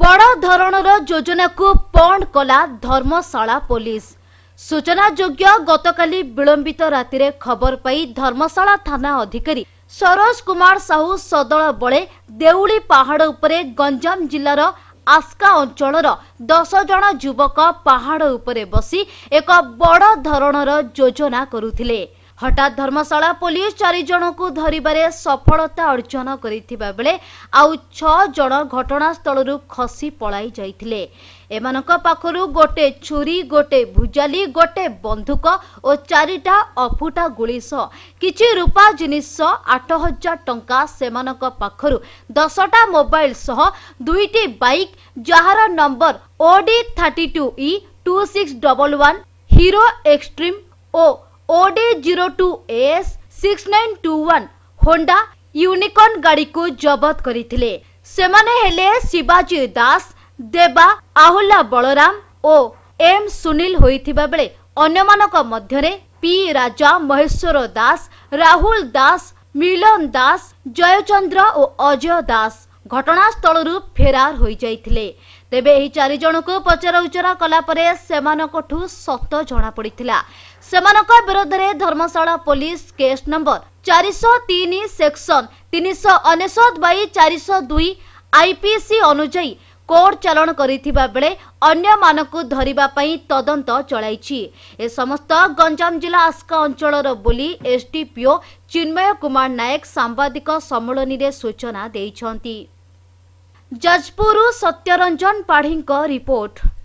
ବଡ଼ ଧରଣର ଯୋଜନାକୁ ପଣ୍ଡ କଲା ଧର୍ମଶାଳା ପୋଲିସ ସୂଚନାଯୋଗ୍ୟ ଗତକାଲି ବିଳମ୍ବିତ ରାତିରେ ଖବର ପାଇ ଧର୍ମଶାଳା ଥାନା ଅଧିକାରୀ ସରୋଜ କୁମାର ସାହୁ ସଦଳ ବଳେ ଦେଉଳି ପାହାଡ଼ ଉପରେ ଗଞ୍ଜାମ ଜିଲ୍ଲାର ଆସ୍କା ଅଞ୍ଚଳର ଦଶ ଜଣ ଯୁବକ ପାହାଡ଼ ଉପରେ ବସି ଏକ ବଡ଼ ଧରଣର ଯୋଜନା କରୁଥିଲେ ହଠାତ୍ ଧର୍ମଶାଳା ପୋଲିସ ଚାରି ଜଣଙ୍କୁ ଧରିବାରେ ସଫଳତା ଅର୍ଜନ କରିଥିବା ବେଳେ ଆଉ ଛଅ ଜଣ ଘଟଣାସ୍ଥଳରୁ ଖସି ପଳାଇ ଯାଇଥିଲେ ଏମାନଙ୍କ ପାଖରୁ ଗୋଟେ ଛୁରୀ ଗୋଟେ ଭୁଜାଲି ଗୋଟେ ବନ୍ଧୁକ ଓ ଚାରିଟା ଅଫୁଟା ଗୁଳି ସହ କିଛି ରୂପା ଜିନିଷ ଆଠ ହଜାର ଟଙ୍କା ସେମାନଙ୍କ ପାଖରୁ ଦଶଟା ମୋବାଇଲ ସହ ଦୁଇଟି ବାଇକ୍ ଯାହାର number OD thirty two E two six double one Hero Xtreme ଓ OD zero two S six nine two one Honda Unicorn गाड़ी को जबत करते शिवाजी दास देवा आहुला बलराम और एम सुनील होता बेले अन्य पी राजा महेश्वर दास राहुल दास मिलन दास जयचंद्र और अजय दास ଘଟଣାସ୍ଥଳରୁ ଫେରାର ହୋଇଯାଇଥିଲେ ତେବେ ଏହି ଚାରି ଜଣଙ୍କୁ ପଚରା ଉଚରା କଲା କଲାପରେ ସେମାନଙ୍କଠୁ ସତ ଜଣାପଡ଼ିଥିଲା ସେମାନଙ୍କ ବିରୋଧରେ ଧର୍ମଶାଳା ପୋଲିସ କେସ୍ ନମ୍ବର ଚାରିଶହ ତିନି ସେକ୍ସନ ତିନିଶହ ଅନେଶତ ବାଇ ଚାରିଶହ ଦୁଇ ଆଇପିସି ଅନୁଯାୟୀ କୋର୍ଟ ଚାଲାଣ କରିଥିବା ବେଳେ ଅନ୍ୟମାନଙ୍କୁ ଧରିବା ପାଇଁ ତଦନ୍ତ ଚଳାଇଛି ଏ ସମସ୍ତ ଗଞ୍ଜାମ ଜିଲ୍ଲା ଆସ୍କା ଅଞ୍ଚଳର ବୋଲି ଏସ୍ଡିପିଓ ଚିନ୍ମୟ କୁମାର ନାୟକ ସାମ୍ବାଦିକ ସମ୍ମିଳନୀରେ ସୂଚନା ଦେଇଛନ୍ତି ଯାଜପୁରରୁ ସତ୍ୟରଞ୍ଜନ ପାଢ଼ୀଙ୍କ ରିପୋର୍ଟ